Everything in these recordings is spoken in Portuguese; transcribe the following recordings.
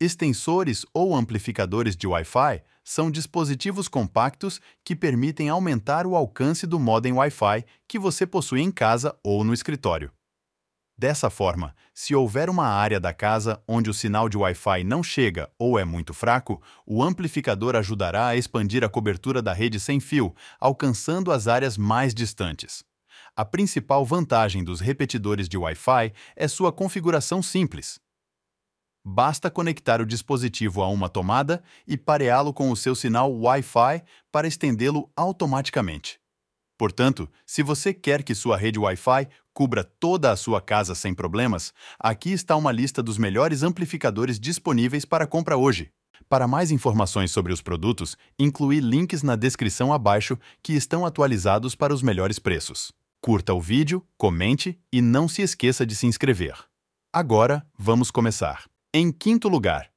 Extensores ou amplificadores de Wi-Fi são dispositivos compactos que permitem aumentar o alcance do modem Wi-Fi que você possui em casa ou no escritório. Dessa forma, se houver uma área da casa onde o sinal de Wi-Fi não chega ou é muito fraco, o amplificador ajudará a expandir a cobertura da rede sem fio, alcançando as áreas mais distantes. A principal vantagem dos repetidores de Wi-Fi é sua configuração simples. Basta conectar o dispositivo a uma tomada e pareá-lo com o seu sinal Wi-Fi para estendê-lo automaticamente. Portanto, se você quer que sua rede Wi-Fi cubra toda a sua casa sem problemas, aqui está uma lista dos melhores amplificadores disponíveis para compra hoje. Para mais informações sobre os produtos, incluí links na descrição abaixo que estão atualizados para os melhores preços. Curta o vídeo, comente e não se esqueça de se inscrever. Agora, vamos começar. Em quinto lugar,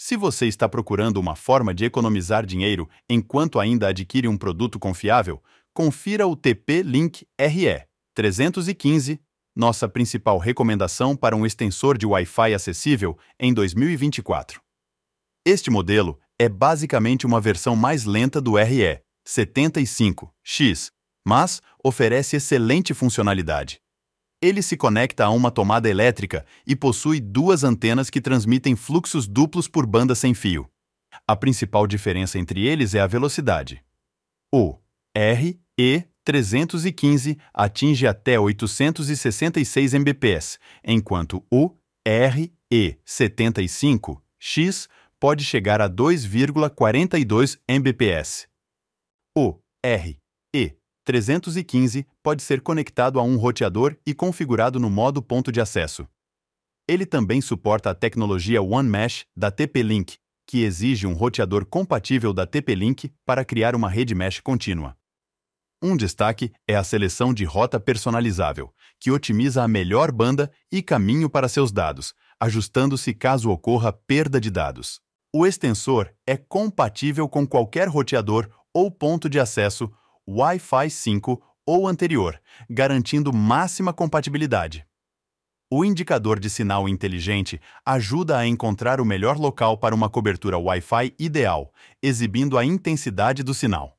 se você está procurando uma forma de economizar dinheiro enquanto ainda adquire um produto confiável, confira o TP-Link RE 315, nossa principal recomendação para um extensor de Wi-Fi acessível em 2024. Este modelo é basicamente uma versão mais lenta do RE 75X, mas oferece excelente funcionalidade. Ele se conecta a uma tomada elétrica e possui duas antenas que transmitem fluxos duplos por banda sem fio. A principal diferença entre eles é a velocidade. O RE315 atinge até 866 Mbps, enquanto o RE75X pode chegar a 2,42 Mbps. O RE 315 pode ser conectado a um roteador e configurado no modo ponto de acesso. Ele também suporta a tecnologia OneMesh da TP-Link, que exige um roteador compatível da TP-Link para criar uma rede mesh contínua. Um destaque é a seleção de rota personalizável, que otimiza a melhor banda e caminho para seus dados, ajustando-se caso ocorra perda de dados. O extensor é compatível com qualquer roteador ou ponto de acesso Wi-Fi 5 ou anterior, garantindo máxima compatibilidade. O indicador de sinal inteligente ajuda a encontrar o melhor local para uma cobertura Wi-Fi ideal, exibindo a intensidade do sinal.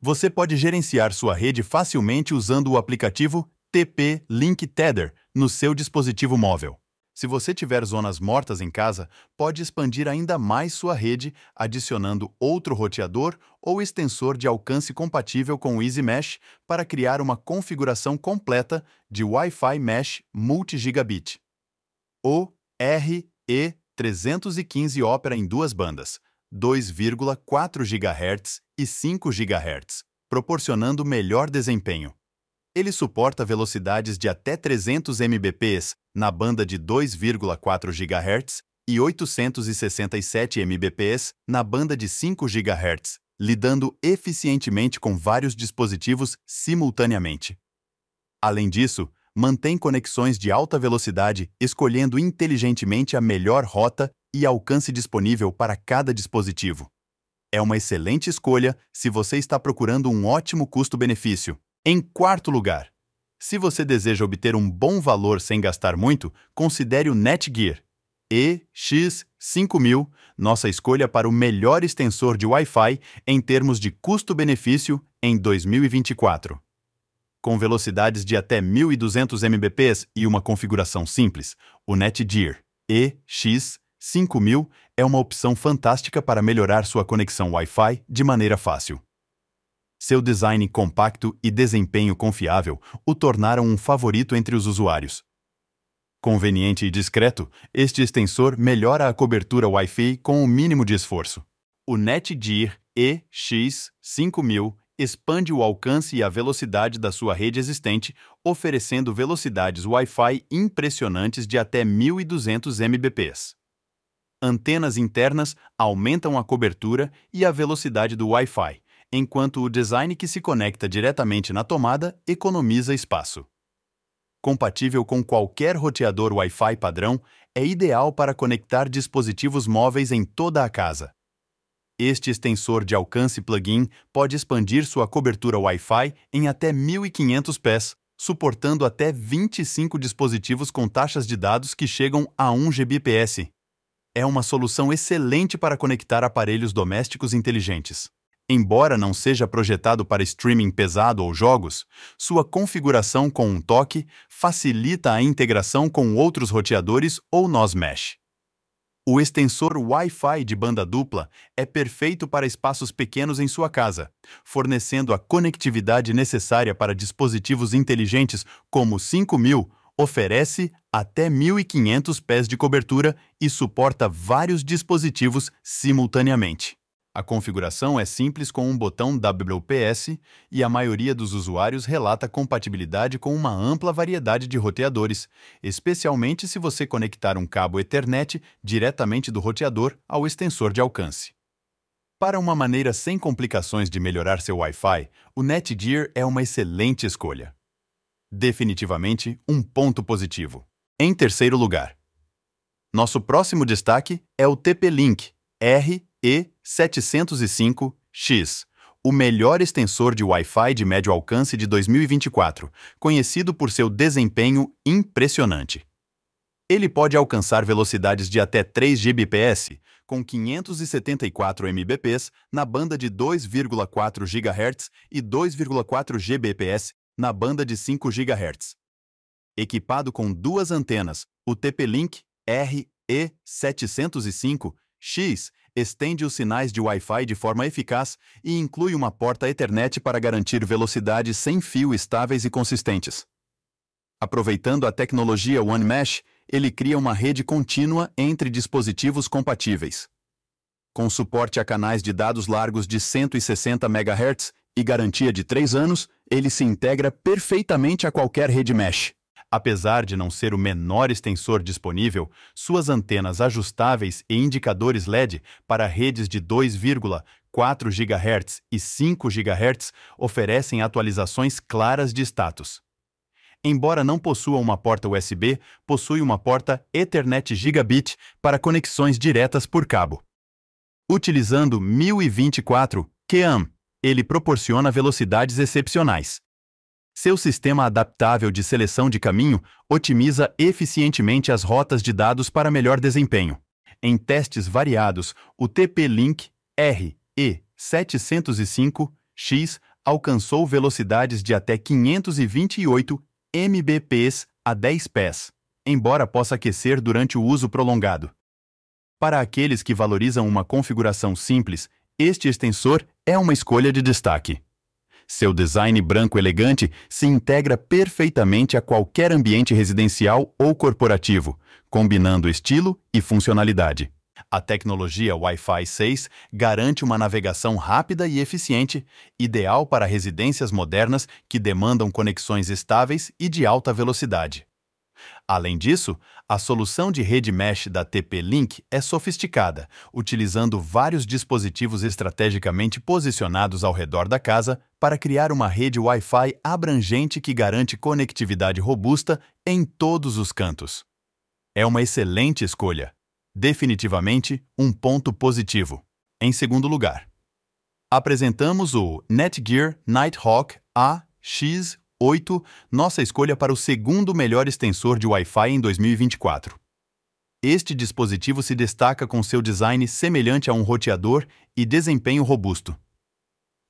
Você pode gerenciar sua rede facilmente usando o aplicativo TP Link Tether no seu dispositivo móvel. Se você tiver zonas mortas em casa, pode expandir ainda mais sua rede, adicionando outro roteador ou extensor de alcance compatível com o Easy Mesh para criar uma configuração completa de Wi-Fi Mesh multi-gigabit. O RE315 opera em duas bandas, 2,4 GHz e 5 GHz, proporcionando melhor desempenho. Ele suporta velocidades de até 300 mbps na banda de 2,4 GHz e 867 mbps na banda de 5 GHz, lidando eficientemente com vários dispositivos simultaneamente. Além disso, mantém conexões de alta velocidade, escolhendo inteligentemente a melhor rota e alcance disponível para cada dispositivo. É uma excelente escolha se você está procurando um ótimo custo-benefício. Em quarto lugar, se você deseja obter um bom valor sem gastar muito, considere o Netgear EX5000, nossa escolha para o melhor extensor de Wi-Fi em termos de custo-benefício em 2024. Com velocidades de até 1.200 Mbps e uma configuração simples, o Netgear EX5000 é uma opção fantástica para melhorar sua conexão Wi-Fi de maneira fácil. Seu design compacto e desempenho confiável o tornaram um favorito entre os usuários. Conveniente e discreto, este extensor melhora a cobertura Wi-Fi com o mínimo de esforço. O Netgear EX5000 expande o alcance e a velocidade da sua rede existente, oferecendo velocidades Wi-Fi impressionantes de até 1.200 Mbps. Antenas internas aumentam a cobertura e a velocidade do Wi-Fi, enquanto o design que se conecta diretamente na tomada economiza espaço. Compatível com qualquer roteador Wi-Fi padrão, é ideal para conectar dispositivos móveis em toda a casa. Este extensor de alcance plug-in pode expandir sua cobertura Wi-Fi em até 1500 pés, suportando até 25 dispositivos com taxas de dados que chegam a 1 Gbps. É uma solução excelente para conectar aparelhos domésticos inteligentes. Embora não seja projetado para streaming pesado ou jogos, sua configuração com um toque facilita a integração com outros roteadores ou NOS Mesh. O extensor Wi-Fi de banda dupla é perfeito para espaços pequenos em sua casa, fornecendo a conectividade necessária para dispositivos inteligentes como 5000, oferece até 1500 pés de cobertura e suporta vários dispositivos simultaneamente. A configuração é simples com um botão WPS e a maioria dos usuários relata compatibilidade com uma ampla variedade de roteadores, especialmente se você conectar um cabo Ethernet diretamente do roteador ao extensor de alcance. Para uma maneira sem complicações de melhorar seu Wi-Fi, o Netgear é uma excelente escolha. Definitivamente um ponto positivo. Em terceiro lugar, nosso próximo destaque é o TP-Link R e705X, o melhor extensor de Wi-Fi de médio alcance de 2024, conhecido por seu desempenho impressionante. Ele pode alcançar velocidades de até 3 Gbps, com 574 Mbps na banda de 2,4 GHz e 2,4 Gbps na banda de 5 GHz. Equipado com duas antenas, o TP-Link RE705X estende os sinais de Wi-Fi de forma eficaz e inclui uma porta Ethernet para garantir velocidades sem fio estáveis e consistentes. Aproveitando a tecnologia OneMesh, ele cria uma rede contínua entre dispositivos compatíveis. Com suporte a canais de dados largos de 160 MHz e garantia de 3 anos, ele se integra perfeitamente a qualquer rede mesh. Apesar de não ser o menor extensor disponível, suas antenas ajustáveis e indicadores LED para redes de 2,4 GHz e 5 GHz oferecem atualizações claras de status. Embora não possua uma porta USB, possui uma porta Ethernet Gigabit para conexões diretas por cabo. Utilizando 1024 QAM, ele proporciona velocidades excepcionais. Seu sistema adaptável de seleção de caminho otimiza eficientemente as rotas de dados para melhor desempenho. Em testes variados, o TP-Link RE705X alcançou velocidades de até 528 mbps a 10 pés, embora possa aquecer durante o uso prolongado. Para aqueles que valorizam uma configuração simples, este extensor é uma escolha de destaque. Seu design branco elegante se integra perfeitamente a qualquer ambiente residencial ou corporativo, combinando estilo e funcionalidade. A tecnologia Wi-Fi 6 garante uma navegação rápida e eficiente, ideal para residências modernas que demandam conexões estáveis e de alta velocidade. Além disso, a solução de rede mesh da TP-Link é sofisticada, utilizando vários dispositivos estrategicamente posicionados ao redor da casa para criar uma rede Wi-Fi abrangente que garante conectividade robusta em todos os cantos. É uma excelente escolha. Definitivamente um ponto positivo. Em segundo lugar, apresentamos o Netgear Nighthawk AX 8. Nossa escolha para o segundo melhor extensor de Wi-Fi em 2024. Este dispositivo se destaca com seu design semelhante a um roteador e desempenho robusto.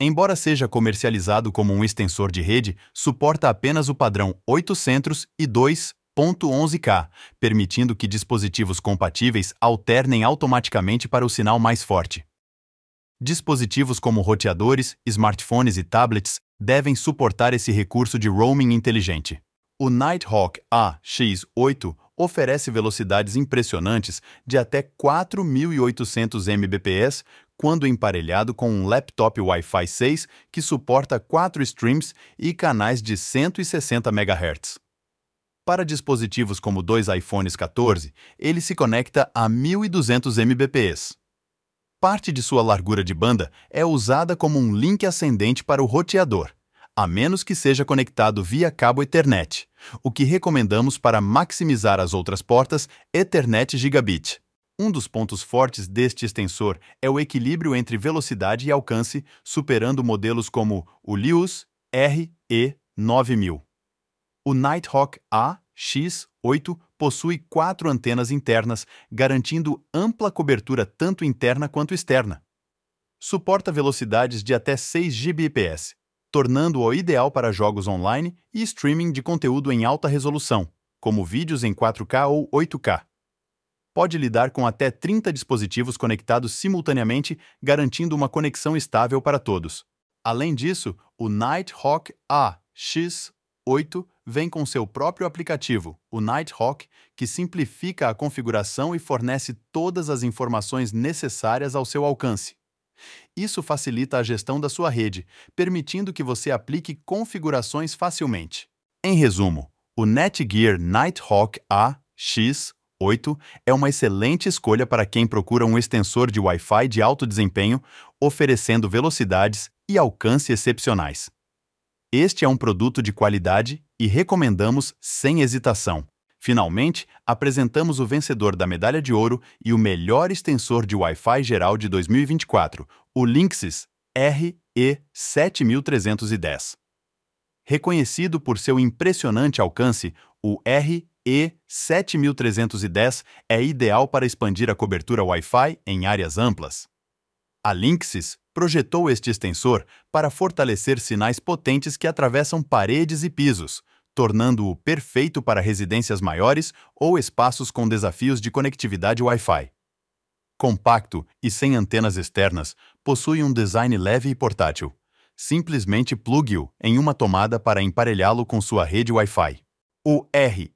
Embora seja comercializado como um extensor de rede, suporta apenas o padrão 800 e 211 k permitindo que dispositivos compatíveis alternem automaticamente para o sinal mais forte. Dispositivos como roteadores, smartphones e tablets devem suportar esse recurso de roaming inteligente. O Nighthawk AX8 oferece velocidades impressionantes de até 4.800 mbps quando emparelhado com um laptop Wi-Fi 6 que suporta 4 streams e canais de 160 MHz. Para dispositivos como dois iPhones 14, ele se conecta a 1.200 mbps parte de sua largura de banda é usada como um link ascendente para o roteador, a menos que seja conectado via cabo Ethernet, o que recomendamos para maximizar as outras portas Ethernet Gigabit. Um dos pontos fortes deste extensor é o equilíbrio entre velocidade e alcance, superando modelos como o Lius RE9000, o Nighthawk AX 8. Possui quatro antenas internas, garantindo ampla cobertura tanto interna quanto externa. Suporta velocidades de até 6 Gbps, tornando-o ideal para jogos online e streaming de conteúdo em alta resolução, como vídeos em 4K ou 8K. Pode lidar com até 30 dispositivos conectados simultaneamente, garantindo uma conexão estável para todos. Além disso, o Nighthawk AX 8 vem com seu próprio aplicativo, o Nighthawk, que simplifica a configuração e fornece todas as informações necessárias ao seu alcance. Isso facilita a gestão da sua rede, permitindo que você aplique configurações facilmente. Em resumo, o Netgear Nighthawk AX8 é uma excelente escolha para quem procura um extensor de Wi-Fi de alto desempenho, oferecendo velocidades e alcance excepcionais. Este é um produto de qualidade e recomendamos sem hesitação. Finalmente, apresentamos o vencedor da medalha de ouro e o melhor extensor de Wi-Fi geral de 2024, o Linksys RE7310. Reconhecido por seu impressionante alcance, o RE7310 é ideal para expandir a cobertura Wi-Fi em áreas amplas. A Linksys projetou este extensor para fortalecer sinais potentes que atravessam paredes e pisos, tornando-o perfeito para residências maiores ou espaços com desafios de conectividade Wi-Fi. Compacto e sem antenas externas, possui um design leve e portátil. Simplesmente plugue-o em uma tomada para emparelhá-lo com sua rede Wi-Fi. O RE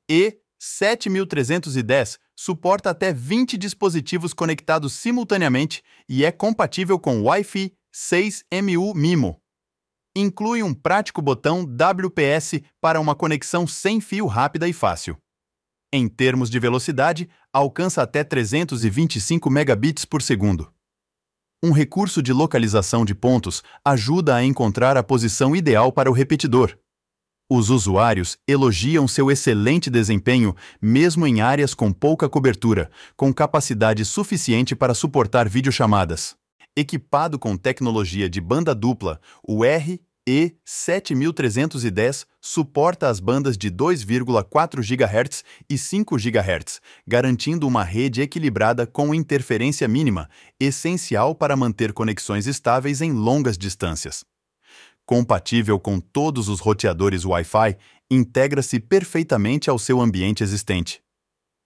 7310 suporta até 20 dispositivos conectados simultaneamente e é compatível com Wi-Fi 6MU MIMO. Inclui um prático botão WPS para uma conexão sem fio rápida e fácil. Em termos de velocidade, alcança até 325 megabits por segundo. Um recurso de localização de pontos ajuda a encontrar a posição ideal para o repetidor os usuários elogiam seu excelente desempenho, mesmo em áreas com pouca cobertura, com capacidade suficiente para suportar videochamadas. Equipado com tecnologia de banda dupla, o RE7310 suporta as bandas de 2,4 GHz e 5 GHz, garantindo uma rede equilibrada com interferência mínima, essencial para manter conexões estáveis em longas distâncias compatível com todos os roteadores Wi-Fi, integra-se perfeitamente ao seu ambiente existente.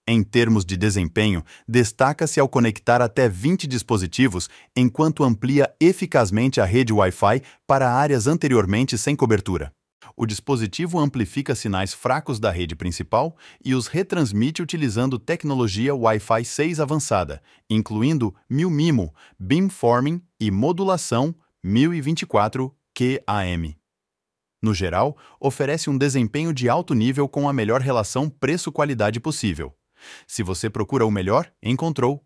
Em termos de desempenho, destaca-se ao conectar até 20 dispositivos, enquanto amplia eficazmente a rede Wi-Fi para áreas anteriormente sem cobertura. O dispositivo amplifica sinais fracos da rede principal e os retransmite utilizando tecnologia Wi-Fi 6 avançada, incluindo MIMO, beamforming e modulação 1024 QAM. No geral, oferece um desempenho de alto nível com a melhor relação preço-qualidade possível. Se você procura o melhor, encontrou